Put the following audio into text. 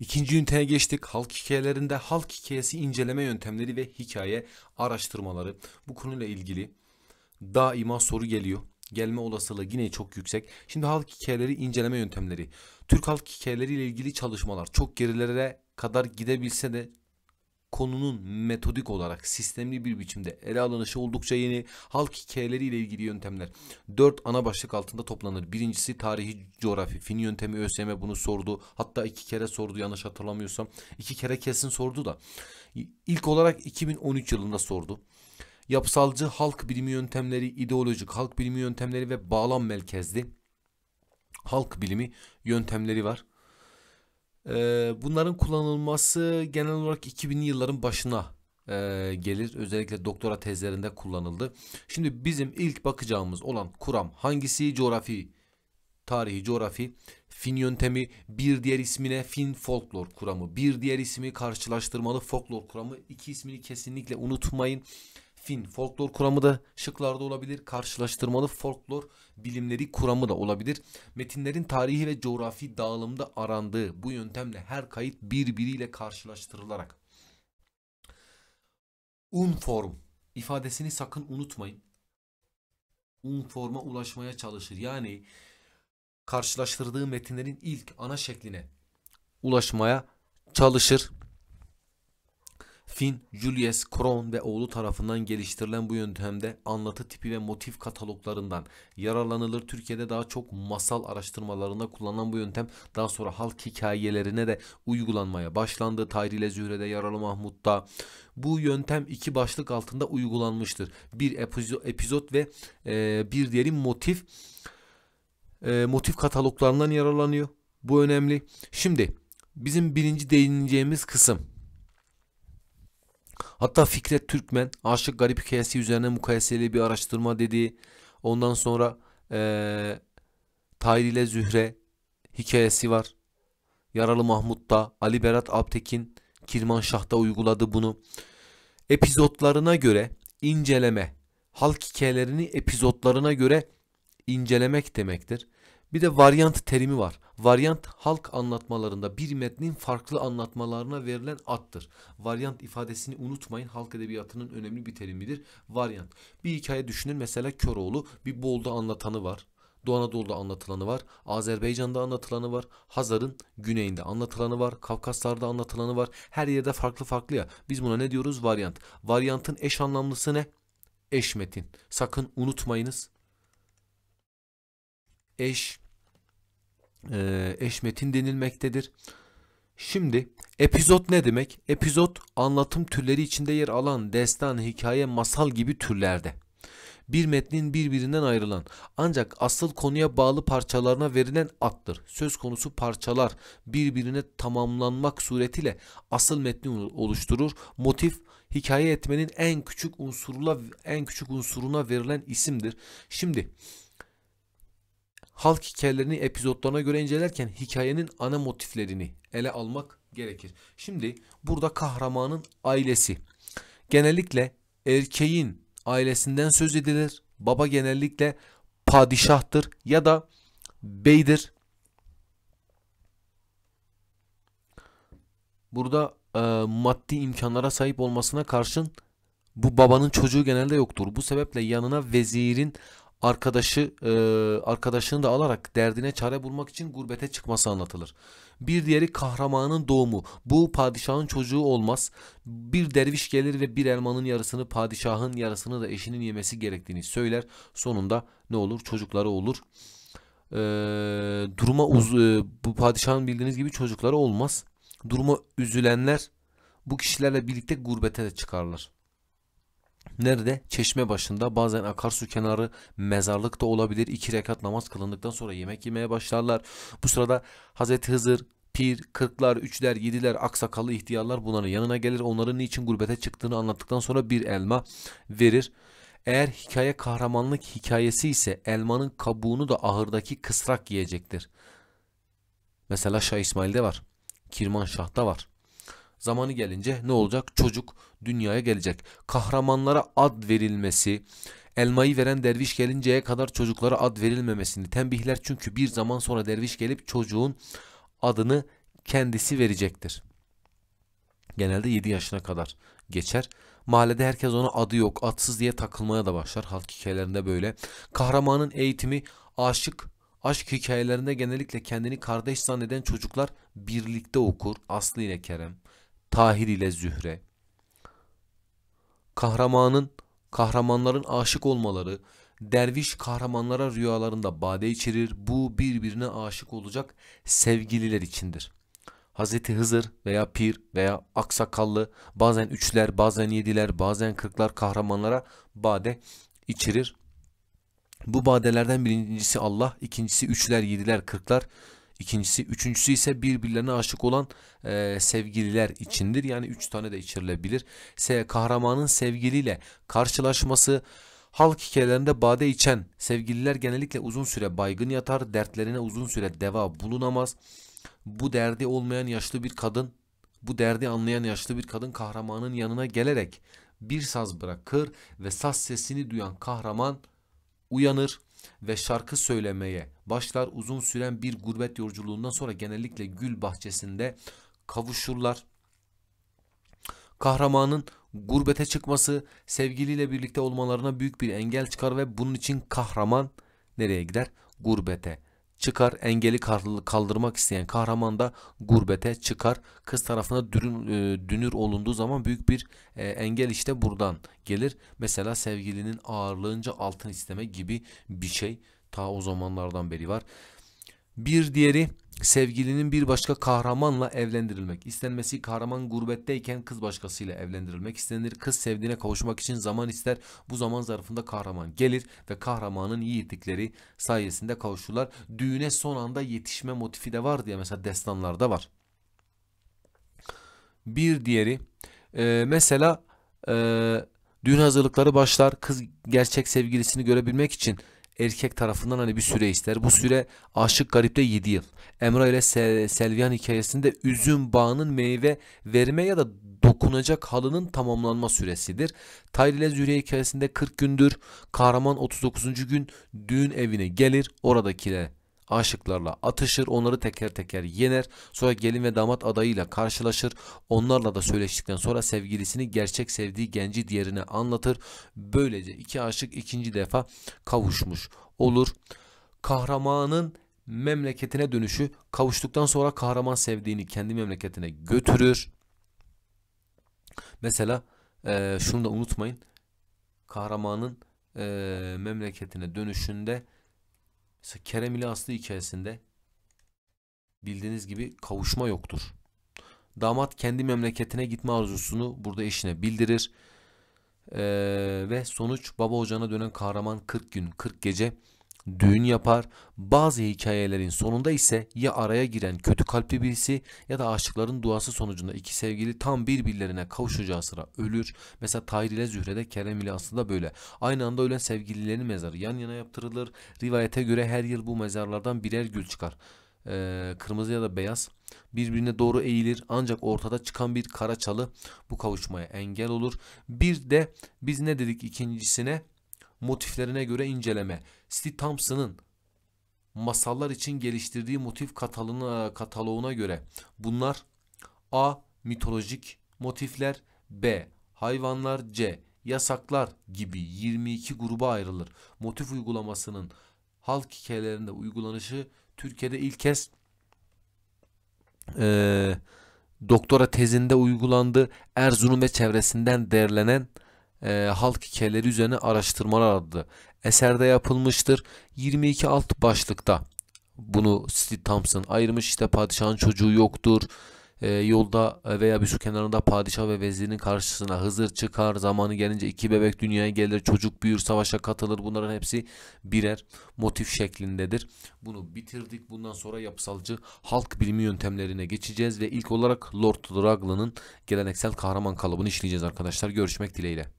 İkinci üniteye geçtik. Halk hikayelerinde halk hikayesi inceleme yöntemleri ve hikaye araştırmaları. Bu konuyla ilgili daima soru geliyor. Gelme olasılığı yine çok yüksek. Şimdi halk hikayeleri inceleme yöntemleri. Türk halk hikayeleri ile ilgili çalışmalar çok gerilere kadar gidebilse de konunun metodik olarak sistemli bir biçimde ele alınışı oldukça yeni halk hikayeleriyle ilgili yöntemler. Dört ana başlık altında toplanır. Birincisi tarihi coğrafi. Fin yöntemi ÖSYM bunu sordu. Hatta iki kere sordu yanlış hatırlamıyorsam. iki kere kesin sordu da. İlk olarak 2013 yılında sordu yapısalcı halk bilimi yöntemleri, ideolojik halk bilimi yöntemleri ve bağlam merkezli halk bilimi yöntemleri var. Ee, bunların kullanılması genel olarak 2000'li yılların başına e, gelir. Özellikle doktora tezlerinde kullanıldı. Şimdi bizim ilk bakacağımız olan kuram hangisi? Coğrafi, tarihi coğrafi, fin yöntemi, bir diğer ismine fin folklor kuramı, bir diğer ismi karşılaştırmalı folklor kuramı. İki ismini kesinlikle unutmayın. Fin folklor kuramı da şıklarda olabilir. Karşılaştırmalı folklor bilimleri kuramı da olabilir. Metinlerin tarihi ve coğrafi dağılımda arandığı bu yöntemle her kayıt birbiriyle karşılaştırılarak unform ifadesini sakın unutmayın. Unform'a ulaşmaya çalışır. Yani karşılaştırdığı metinlerin ilk ana şekline ulaşmaya çalışır. Finn, Julius Krohn ve oğlu tarafından geliştirilen bu yöntemde anlatı tipi ve motif kataloglarından yararlanılır. Türkiye'de daha çok masal araştırmalarında kullanılan bu yöntem daha sonra halk hikayelerine de uygulanmaya başlandı. Tahir ile Zühre'de, Yaralı Mahmut'ta. Bu yöntem iki başlık altında uygulanmıştır. Bir epizod, ve e, bir diğeri motif e, motif kataloglarından yararlanıyor. Bu önemli. Şimdi bizim birinci değineceğimiz kısım Hatta Fikret Türkmen Aşık Garip Hikayesi üzerine mukayeseli bir araştırma dedi. Ondan sonra ee, Tahir ile Zühre hikayesi var. Yaralı Mahmut'ta Ali Berat Aptekin Kirmanşah'ta uyguladı bunu. Epizotlarına göre inceleme halk hikayelerini epizotlarına göre incelemek demektir. Bir de varyant terimi var. Varyant halk anlatmalarında bir metnin farklı anlatmalarına verilen attır. Varyant ifadesini unutmayın. Halk edebiyatının önemli bir terimidir. Varyant. Bir hikaye düşünün mesela Köroğlu bir Bolda anlatanı var. Doğu Anadolu'da anlatılanı var, Azerbaycan'da anlatılanı var, Hazar'ın güneyinde anlatılanı var, Kafkaslar'da anlatılanı var. Her yerde farklı farklı ya. Biz buna ne diyoruz? Varyant. Varyantın eş anlamlısı ne? Eş metin. Sakın unutmayınız eş e, eş metin denilmektedir. Şimdi epizot ne demek? Epizot anlatım türleri içinde yer alan destan, hikaye, masal gibi türlerde. Bir metnin birbirinden ayrılan ancak asıl konuya bağlı parçalarına verilen addır. Söz konusu parçalar birbirine tamamlanmak suretiyle asıl metni oluşturur. Motif hikaye etmenin en küçük unsurla en küçük unsuruna verilen isimdir. Şimdi halk hikayelerini epizotlarına göre incelerken hikayenin ana motiflerini ele almak gerekir. Şimdi burada kahramanın ailesi. Genellikle erkeğin ailesinden söz edilir. Baba genellikle padişahtır ya da beydir. Burada e, maddi imkanlara sahip olmasına karşın bu babanın çocuğu genelde yoktur. Bu sebeple yanına vezirin arkadaşı e, arkadaşını da alarak derdine çare bulmak için gurbete çıkması anlatılır. Bir diğeri kahramanın doğumu. Bu padişahın çocuğu olmaz. Bir derviş gelir ve bir elmanın yarısını padişahın yarısını da eşinin yemesi gerektiğini söyler. Sonunda ne olur? Çocukları olur. E, duruma uz e, bu padişahın bildiğiniz gibi çocukları olmaz. Duruma üzülenler bu kişilerle birlikte gurbete de çıkarlar. Nerede? Çeşme başında bazen akarsu kenarı mezarlık da olabilir. İki rekat namaz kılındıktan sonra yemek yemeye başlarlar. Bu sırada Hazreti Hızır, Pir, Kırklar, Üçler, Yediler, Aksakallı ihtiyarlar bunların yanına gelir. Onların niçin gurbete çıktığını anlattıktan sonra bir elma verir. Eğer hikaye kahramanlık hikayesi ise elmanın kabuğunu da ahırdaki kısrak yiyecektir. Mesela Şah İsmail'de var. Kirmanşah'ta var. Zamanı gelince ne olacak? Çocuk dünyaya gelecek. Kahramanlara ad verilmesi, elmayı veren derviş gelinceye kadar çocuklara ad verilmemesini tembihler. Çünkü bir zaman sonra derviş gelip çocuğun adını kendisi verecektir. Genelde 7 yaşına kadar geçer. Mahallede herkes ona adı yok, atsız diye takılmaya da başlar. Halk hikayelerinde böyle. Kahramanın eğitimi aşık Aşk hikayelerinde genellikle kendini kardeş zanneden çocuklar birlikte okur. Aslı ile Kerem, Tahir ile Zühre. Kahramanın, kahramanların aşık olmaları, derviş kahramanlara rüyalarında bade içirir. Bu birbirine aşık olacak sevgililer içindir. Hazreti Hızır veya Pir veya Aksakallı bazen üçler, bazen yediler, bazen kırklar kahramanlara bade içirir. Bu badelerden birincisi Allah, ikincisi üçler, yediler, kırklar. İkincisi, üçüncüsü ise birbirlerine aşık olan e, sevgililer içindir. Yani üç tane de içirilebilir. Se kahramanın sevgiliyle karşılaşması, Halk hikayelerinde bade içen sevgililer genellikle uzun süre baygın yatar, dertlerine uzun süre deva bulunamaz. Bu derdi olmayan yaşlı bir kadın, bu derdi anlayan yaşlı bir kadın kahramanın yanına gelerek bir saz bırakır ve saz sesini duyan kahraman uyanır ve şarkı söylemeye başlar. Uzun süren bir gurbet yolculuğundan sonra genellikle gül bahçesinde kavuşurlar. Kahramanın gurbete çıkması sevgiliyle birlikte olmalarına büyük bir engel çıkar ve bunun için kahraman nereye gider? Gurbete çıkar. Engeli kaldırmak isteyen kahraman da gurbete çıkar. Kız tarafına dürün, e, dünür olunduğu zaman büyük bir e, engel işte buradan gelir. Mesela sevgilinin ağırlığınca altın isteme gibi bir şey ta o zamanlardan beri var. Bir diğeri sevgilinin bir başka kahramanla evlendirilmek. İstenmesi kahraman gurbetteyken kız başkasıyla evlendirilmek istenir. Kız sevdiğine kavuşmak için zaman ister. Bu zaman zarfında kahraman gelir ve kahramanın yiğitlikleri sayesinde kavuşurlar. Düğüne son anda yetişme motifi de var diye mesela destanlarda var. Bir diğeri e, mesela e, düğün hazırlıkları başlar. Kız gerçek sevgilisini görebilmek için erkek tarafından hani bir süre ister. Bu süre Aşık Garip'te 7 yıl. Emre ile Sel Selviyan hikayesinde üzüm bağının meyve verme ya da dokunacak halının tamamlanma süresidir. Tayr ile Züriye hikayesinde 40 gündür. Kahraman 39. gün düğün evine gelir. Oradakilere aşıklarla atışır, onları teker teker yener. Sonra gelin ve damat adayıyla karşılaşır. Onlarla da söyleştikten sonra sevgilisini gerçek sevdiği genci diğerine anlatır. Böylece iki aşık ikinci defa kavuşmuş olur. Kahramanın memleketine dönüşü kavuştuktan sonra kahraman sevdiğini kendi memleketine götürür. Mesela e, şunu da unutmayın. Kahramanın e, memleketine dönüşünde Mesela Kerem ile Aslı hikayesinde bildiğiniz gibi kavuşma yoktur. Damat kendi memleketine gitme arzusunu burada eşine bildirir. Ee, ve sonuç baba ocağına dönen kahraman 40 gün 40 gece düğün yapar. Bazı hikayelerin sonunda ise ya araya giren kötü kalpli birisi ya da aşıkların duası sonucunda iki sevgili tam birbirlerine kavuşacağı sıra ölür. Mesela Tahir ile Zühre'de Kerem ile aslında böyle. Aynı anda ölen sevgililerin mezarı yan yana yaptırılır. Rivayete göre her yıl bu mezarlardan birer gül çıkar. Ee, kırmızı ya da beyaz birbirine doğru eğilir ancak ortada çıkan bir kara çalı bu kavuşmaya engel olur. Bir de biz ne dedik ikincisine motiflerine göre inceleme. Steve Thompson'ın masallar için geliştirdiği motif kataloğuna göre bunlar A. Mitolojik motifler B. Hayvanlar C. Yasaklar gibi 22 gruba ayrılır. Motif uygulamasının halk hikayelerinde uygulanışı Türkiye'de ilk kez e, doktora tezinde uygulandı. Erzurum ve çevresinden derlenen e, halk hikayeleri üzerine araştırmalar adlı eserde yapılmıştır. 22 alt başlıkta bunu Steve Thompson ayırmış. İşte padişahın çocuğu yoktur. E, yolda veya bir su kenarında padişah ve vezirin karşısına Hızır çıkar. Zamanı gelince iki bebek dünyaya gelir. Çocuk büyür, savaşa katılır. Bunların hepsi birer motif şeklindedir. Bunu bitirdik. Bundan sonra yapısalcı halk bilimi yöntemlerine geçeceğiz ve ilk olarak Lord Raglan'ın geleneksel kahraman kalıbını işleyeceğiz arkadaşlar. Görüşmek dileğiyle.